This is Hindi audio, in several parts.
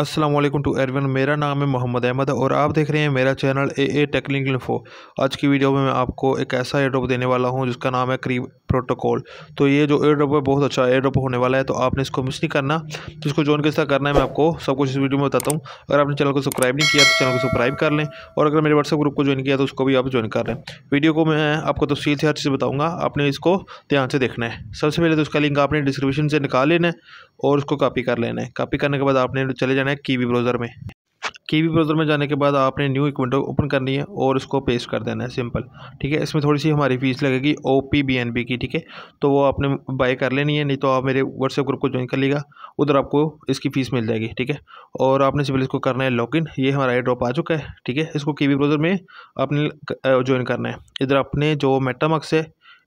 अस्सलाम वालेकुम टू एरवन मेरा नाम है मोहम्मद अहमद और आप देख रहे हैं मेरा channel A A technical info आज की वीडियो में मैं आपको एक ऐसा ड्रॉप देने वाला हूं जिसका नाम है क्रीम प्रोटोकॉल तो ये जो ड्रॉप है बहुत अच्छा ड्रॉप होने वाला है तो आपने इसको मिस नहीं करना तो इसको जॉइन किस तरह करना है मैं आपको सब कुछ इस वीडियो में बताता हूँ अगर आपने चैनल को सब्सक्राइब नहीं किया तो चैनल को सब्सक्राइब कर लें और अगर मेरे व्हाट्सअप ग्रुप को ज्वाइन किया तो उसको भी आप ज्वाइन कर लें वीडियो को मैं आपको तफसील से हर चीज़ बताऊँगा आपने इसको ध्यान से देखना है सबसे पहले तो उसका लिंक आपने डिस्क्रिप्शन से निकाल लेना है और उसको कापी कर लेना है कापी करने के बाद आपने चले जाना करना है कीवी ब्राउज़र में कीवी ब्राउज़र में जाने के बाद आपने न्यू एक विंडो ओपन करनी है और इसको पेस्ट कर देना है सिंपल ठीक है इसमें थोड़ी सी हमारी फ़ीस लगेगी O P B N B की ठीक है तो वो आपने बाय कर लेनी है नहीं तो आप मेरे व्हाट्सएप ग्रुप को ज्वाइन कर लीजिएगा उधर आपको इसकी फ़ीस मिल जाएगी ठीक है और आपने सिंपल इसको करना है इन ये हमारा ड्रॉप आ चुका है ठीक है इसको कीवी ब्राउज़र में आपने ज्वाइन करना है इधर अपने जो मेटामक्स है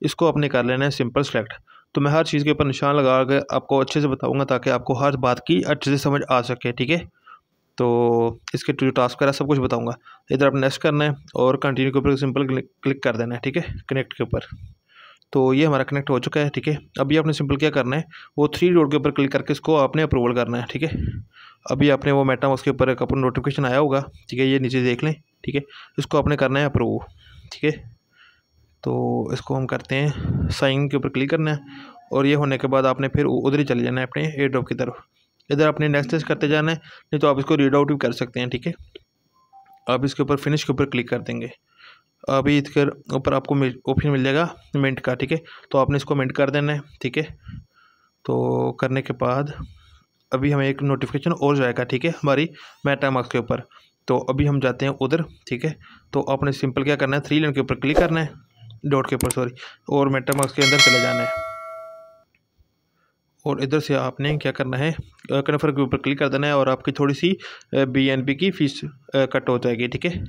इसको आपने कर लेना है सिंपल सेलेक्ट तो मैं हर चीज़ के ऊपर निशान लगा कर आपको अच्छे से बताऊँगा ताकि आपको हर बात की अच्छे से समझ आ सके ठीक है तो इसके जो टास्क वगैरह सब कुछ बताऊँगा इधर आप नेक्स्ट करना है और कंटिन्यू के ऊपर सिंपल क्लिक कर देना है ठीक है कनेक्ट के ऊपर तो ये हमारा कनेक्ट हो चुका है ठीक है अभी आपने सिंपल क्या करना है वो थ्री रोड के ऊपर क्लिक करके इसको आपने अप्रूवल करना है ठीक है अभी आपने वो मेटा उसके ऊपर एक अपन नोटिफिकेशन आया होगा ठीक है ये नीचे देख लें ठीक है इसको आपने करना है अप्रूव ठीक है तो इसको हम करते हैं साइन के ऊपर क्लिक करना है और ये होने के बाद आपने फिर उधर ही चले जाना है अपने एयर ड्रॉप की तरफ इधर आपने नेक्स्ट टेस्ट करते जाना है नहीं तो आप इसको रीड आउट भी कर सकते हैं ठीक है आप इसके ऊपर फिनिश के ऊपर क्लिक कर देंगे अभी इसके ऊपर आपको ऑप्शन मिल जाएगा मिनट का ठीक है तो आपने इसको मिनट कर देना है ठीक है तो करने के बाद अभी हमें एक नोटिफिकेशन और जाएगा ठीक है हमारी मार्क्स के ऊपर तो अभी हम जाते हैं उधर ठीक है तो आपने सिंपल क्या करना है थ्री लाइन के ऊपर क्लिक करना है डॉट के ऊपर सॉरी और मेटा मार्क्स के अंदर चले जाना है और इधर से आपने क्या करना है कन्फर के ऊपर क्लिक कर देना है और आपकी थोड़ी सी बी एन पी की फ़ीस कट हो जाएगी ठीक है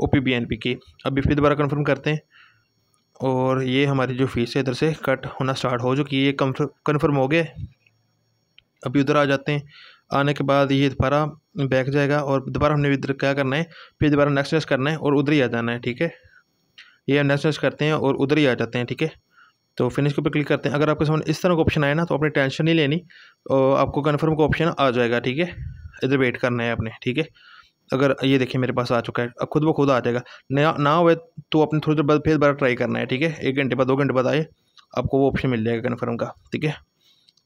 O P B N P की अभी फिर दोबारा कन्फर्म करते हैं और ये हमारी जो फ़ीस है इधर से कट होना स्टार्ट हो चुकी है ये कन्फर्म हो गए अभी उधर आ जाते हैं आने के बाद ये दोबारा बैक जाएगा और दोबारा हमने इधर क्या करना है फिर दोबारा नेक्स्ट नेक्स्ट करना है और उधर ही आ जाना है ठीक है ये हम नेक्स्ट नेक्स्ट करते हैं और उधर ही आ जाते हैं ठीक है तो फिनिश के ऊपर क्लिक करते हैं अगर आपके सामने इस तरह का ऑप्शन आए ना तो आपने टेंशन नहीं लेनी और आपको कन्फर्म का ऑप्शन आ जाएगा ठीक है इधर वेट करना है आपने ठीक है अगर ये देखिए मेरे पास आ चुका है अब खुद ब खुद आ जाएगा नया ना हुए तो आपने थोड़ी देर बाद फिर बार ट्राई करना है ठीक है एक घंटे बाद दो घंटे बाद आए आपको वो ऑप्शन मिल जाएगा कन्फर्म का ठीक है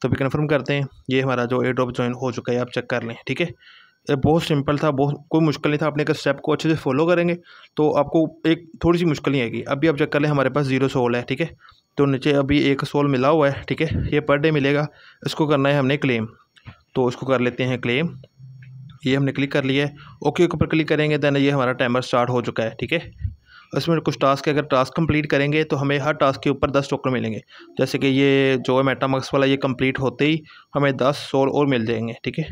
तो अभी कन्फर्म करते हैं ये हमारा जो एयर ड्रॉप ज्वाइन हो चुका है आप चेक कर लें ठीक है बहुत सिंपल था बहुत कोई मुश्किल नहीं था अपने अगर स्टेप को अच्छे से फॉलो करेंगे तो आपको एक थोड़ी सी मुश्किल नहीं आएगी अभी आप चेक कर लें हमारे पास जीरो सोल है ठीक है तो नीचे अभी एक सोल मिला हुआ है ठीक है ये पर डे मिलेगा इसको करना है हमने क्लेम तो इसको कर लेते हैं क्लेम ये हमने क्लिक कर लिया है ओके ऊपर क्लिक करेंगे दैन ये हमारा टाइमर स्टार्ट हो चुका है ठीक है इसमें कुछ टास्क अगर टास्क कंप्लीट करेंगे तो हमें हर टास्क के ऊपर दस टोकन मिलेंगे जैसे कि ये जो है मेटामक्स वाला ये कंप्लीट होते ही हमें दस सोल और मिल जाएंगे ठीक है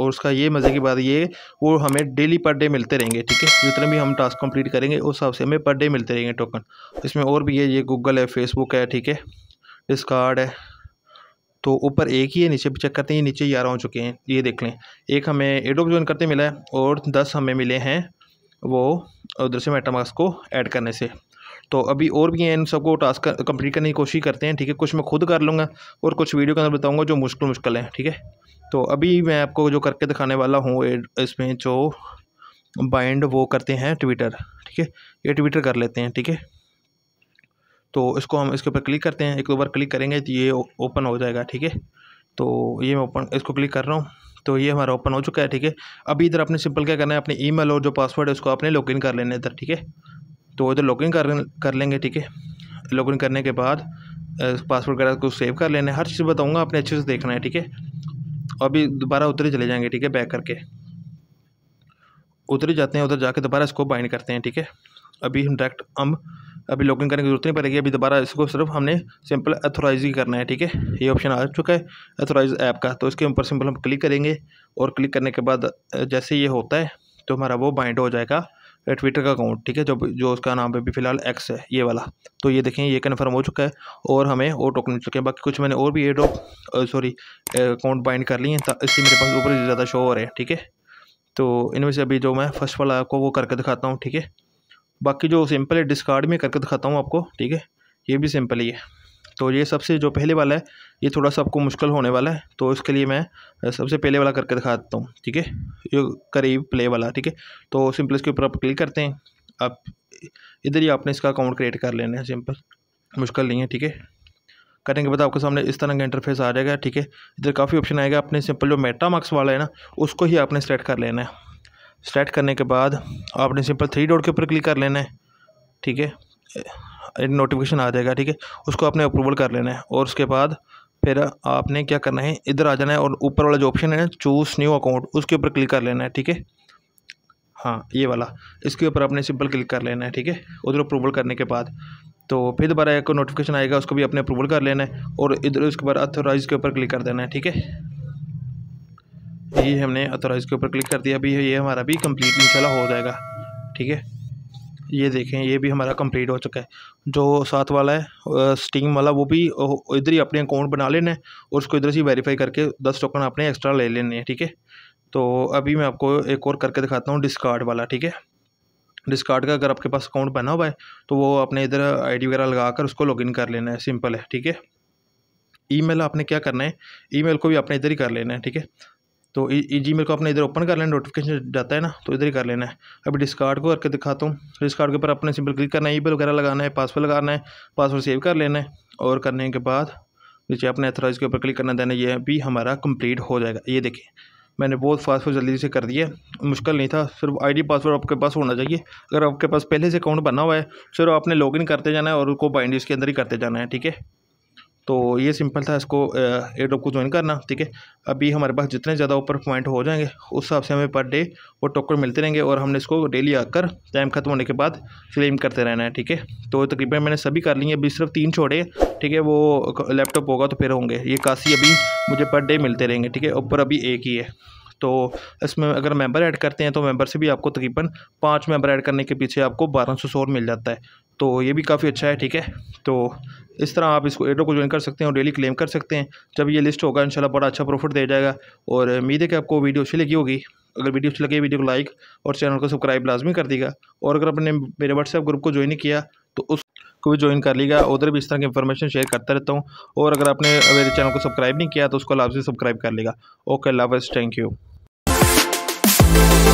और उसका ये मज़े की बात ये वो हमें डेली पर डे मिलते रहेंगे ठीक है जितने भी हम टास्क कंप्लीट करेंगे उस हिसाब से हमें पर डे मिलते रहेंगे टोकन तो इसमें और भी है ये गूगल है फेसबुक है ठीक है डिस्कार्ड है तो ऊपर एक ही है नीचे भी चेक करते हैं नीचे ग्यारह हो चुके हैं ये देख लें एक हमें एडोप ज्वाइन करते मिला है और दस हमें मिले हैं वो उधर से मेटामास्क को ऐड करने से तो अभी और भी हैं इन सबको टास्क कंप्लीट करने की कोशिश करते हैं ठीक है कुछ मैं खुद कर लूँगा और कुछ वीडियो के अंदर बताऊँगा जो मुश्किल मुश्किल है ठीक है तो अभी मैं आपको जो करके दिखाने वाला हूँ इसमें जो बाइंड वो करते हैं ट्विटर ठीक है ये ट्विटर कर लेते हैं ठीक है तो इसको हम इसके ऊपर क्लिक करते हैं एक दो बार क्लिक करेंगे तो ये ओपन हो जाएगा ठीक है तो ये मैं ओपन इसको क्लिक कर रहा हूँ तो ये हमारा ओपन हो चुका है ठीक है अभी इधर आपने सिंपल क्या करना है अपने ई और जो पासवर्ड है उसको आपने लॉग कर लेना इधर ठीक है तो इधर लॉग कर कर लेंगे ठीक है लॉग करने के बाद पासवर्ड वगैरह को सेव कर लेना है हर चीज़ बताऊँगा आपने अच्छे से देखना है ठीक है और अभी दोबारा उधर ही चले जाएंगे ठीक है बैक करके उधर ही जाते हैं उधर जाके दोबारा इसको बाइंड करते हैं ठीक है अभी हम डायरेक्ट हम अभी लॉगिंग करने की जरूरत नहीं पड़ेगी अभी दोबारा इसको सिर्फ हमने सिंपल अथोराइज ही करना है ठीक है ये ऑप्शन आ चुका है अथोराइज ऐप का तो इसके ऊपर सिंपल हम क्लिक करेंगे और क्लिक करने के बाद जैसे ये होता है तो हमारा वो बाइंड हो जाएगा ट्विटर का अकाउंट ठीक है जो जो उसका नाम अभी फिलहाल एक्स है ये वाला तो ये देखें ये कन्फर्म हो चुका है और हमें और टोकन मिल चुके हैं बाकी कुछ मैंने और भी एड सॉरी अकाउंट बाइंड कर लिए हैं इससे मेरे पास ऊपर ज़्यादा शो हो रहे हैं ठीक है तो इनमें से अभी जो मैं फर्स्ट वाला आपको वो करके दिखाता हूँ ठीक है बाकी जो सिंपल है डिस्कार्ड में करके दिखाता हूँ आपको ठीक है ये भी सिंपल ही है तो ये सबसे जो पहले वाला है ये थोड़ा सा आपको मुश्किल होने वाला है तो इसके लिए मैं सबसे पहले वाला करके दिखा देता हूँ ठीक है ये करीब प्ले वाला ठीक है तो सिंपल इसके ऊपर आप क्लिक करते हैं आप इधर ही आपने इसका अकाउंट क्रिएट कर लेना है सिंपल मुश्किल नहीं है ठीक है करने के बाद आपके सामने इस तरह का इंटरफेस आ जाएगा ठीक है इधर काफ़ी ऑप्शन आएगा आपने सिंपल जो मेटा मार्क्स वाला है ना उसको ही आपने सेलेक्ट कर लेना है सेलेक्ट करने के बाद आपने सिंपल थ्री डॉट के ऊपर क्लिक कर लेना है ठीक है नोटिफिकेशन आ जाएगा ठीक है उसको आपने अप्रूवल कर लेना है और उसके बाद फिर आपने क्या करना है इधर आ जाना है और ऊपर वाला जो ऑप्शन है चूज़ न्यू अकाउंट उसके ऊपर क्लिक कर लेना है ठीक है हाँ ये वाला इसके ऊपर आपने सिंपल क्लिक कर लेना है ठीक है उधर अप्रूवल करने के बाद तो फिर दोबारा एक नोटिफिकेशन आएगा उसको भी अपने अप्रूवल कर लेना है और इधर उसके बाद अथोराइज के ऊपर क्लिक कर देना है ठीक है ये हमने अथोराइज के ऊपर क्लिक कर दिया अभी ये हमारा भी कम्प्लीट इंशाल्लाह हो जाएगा ठीक है ये देखें ये भी हमारा कंप्लीट हो चुका है जो साथ वाला है स्टीम वाला वो भी इधर ही अपने अकाउंट बना लेना है और उसको इधर से वेरीफाई करके दस टोकन अपने एक्स्ट्रा ले लेने हैं ठीक है तो अभी मैं आपको एक और करके दिखाता हूँ डिस्कार्ड वाला ठीक है डिस्कार्ड का अगर आपके पास अकाउंट बना हुआ है तो वो अपने इधर आई वगैरह लगा कर उसको लॉगिन कर लेना है सिंपल है ठीक है ईमेल आपने क्या करना है ईमेल को भी आपने इधर ही कर लेना है ठीक है तो जी मेरे को अपने इधर ओपन कर लेना नोटिफिकेशन जाता है ना तो इधर ही कर लेना है अभी डिस्कार्ड को करके दिखाता हूँ डिस्कार्ड के ऊपर अपने सिंपल क्लिक करना है ई बिल वगैरह लगाना है पासवर्ड लगाना है पासवर्ड सेव कर लेना है और करने के बाद नीचे अपने एथराइज के ऊपर क्लिक करना देना ये भी हमारा कंप्लीट हो जाएगा ये देखें मैंने बहुत फास्ट और जल्दी से कर दिया मुश्किल नहीं था सिर्फ आईडी पासवर्ड आपके पास होना चाहिए अगर आपके पास पहले से अकाउंट बना हुआ है सिर्फ आपने लॉगिन करते जाना है और उसको बाइंड इसके अंदर ही करते जाना है ठीक है तो ये सिंपल था इसको एडोप को ज्वाइन करना ठीक है अभी हमारे पास जितने ज़्यादा ऊपर पॉइंट हो जाएंगे उस हिसाब से हमें पर डे वो टोकन मिलते रहेंगे और हमने इसको डेली आकर टाइम खत्म होने के बाद क्लेम करते रहना है ठीक है तो तकरीबन मैंने सभी कर ली है अभी सिर्फ तीन छोड़े ठीक है वो लैपटॉप होगा तो फिर होंगे ये काशी अभी मुझे पर डे मिलते रहेंगे ठीक है ऊपर अभी एक ही है तो इसमें अगर मेंबर ऐड करते हैं तो मेंबर से भी आपको तकरीबन पाँच मेंबर ऐड करने के पीछे आपको बारह सौ सौ मिल जाता है तो ये भी काफ़ी अच्छा है ठीक है तो इस तरह आप इसको एडो को ज्वाइन कर सकते हैं और डेली क्लेम कर सकते हैं जब ये लिस्ट होगा इंशाल्लाह बड़ा अच्छा प्रॉफिट दे जाएगा और उम्मीद है कि आपको वीडियो अच्छी लगी होगी अगर वीडियो अच्छी लगी वीडियो को लाइक और चैनल को सब्सक्राइब लाजमी कर देगा और अगर आपने मेरे व्हाट्सएप ग्रुप को ज्वाइन नहीं किया तो उस को भी ज्वाइन कर लीजिएगा उधर भी इस तरह की इन्फॉर्मेशन शेयर करता रहता हूँ और अगर आपने मेरे चैनल को सब्सक्राइब नहीं किया तो उसको लाभ से सब्सक्राइब कर लेगा okay love thank you Thank you.